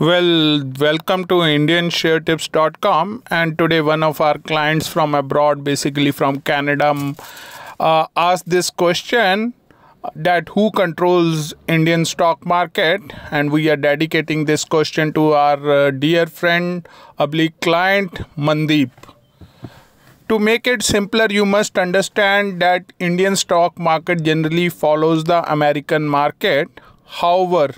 Well, welcome to IndianShareTips.com. And today, one of our clients from abroad, basically from Canada, uh, asked this question that who controls Indian stock market? And we are dedicating this question to our uh, dear friend, oblique client, Mandeep. To make it simpler, you must understand that Indian stock market generally follows the American market. However,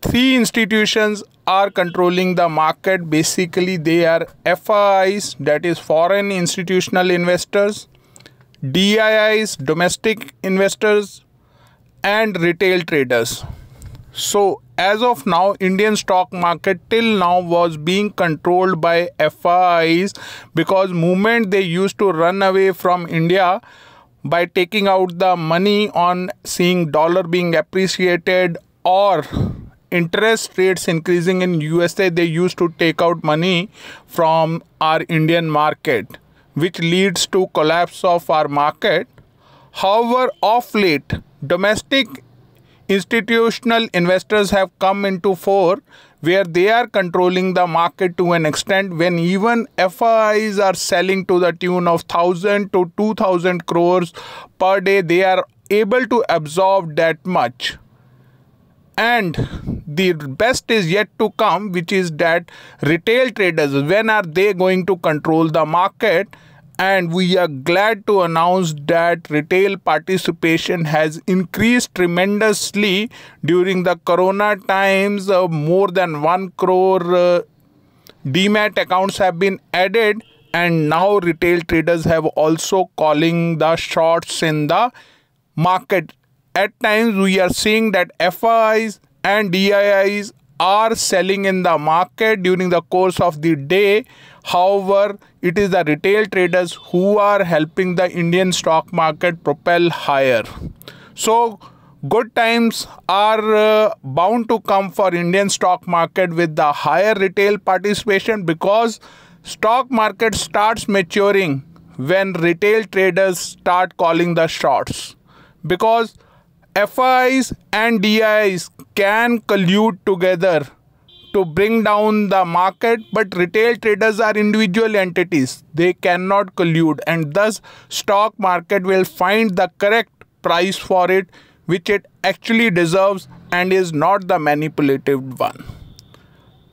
three institutions are controlling the market basically they are FIIs that is foreign institutional investors DIIs domestic investors and retail traders so as of now Indian stock market till now was being controlled by FIIs because movement they used to run away from India by taking out the money on seeing dollar being appreciated or interest rates increasing in USA, they used to take out money from our Indian market, which leads to collapse of our market. However, of late, domestic institutional investors have come into fore where they are controlling the market to an extent when even FIs are selling to the tune of 1000 to 2000 crores per day they are able to absorb that much and the best is yet to come which is that retail traders when are they going to control the market and we are glad to announce that retail participation has increased tremendously during the corona times uh, more than 1 crore uh, demat accounts have been added and now retail traders have also calling the shots in the market at times we are seeing that FIs and DIIs are selling in the market during the course of the day. However, it is the retail traders who are helping the Indian stock market propel higher. So, good times are uh, bound to come for Indian stock market with the higher retail participation because stock market starts maturing when retail traders start calling the shots because FIs and DIs can collude together to bring down the market, but retail traders are individual entities. They cannot collude, and thus stock market will find the correct price for it, which it actually deserves and is not the manipulative one.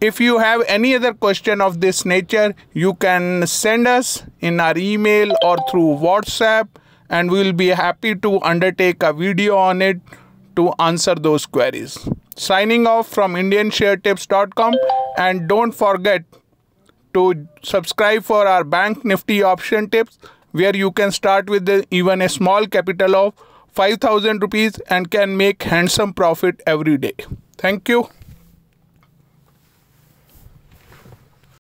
If you have any other question of this nature, you can send us in our email or through WhatsApp and we will be happy to undertake a video on it to answer those queries. Signing off from indiansharetips.com and don't forget to subscribe for our bank nifty option tips where you can start with even a small capital of 5000 rupees and can make handsome profit every day. Thank you.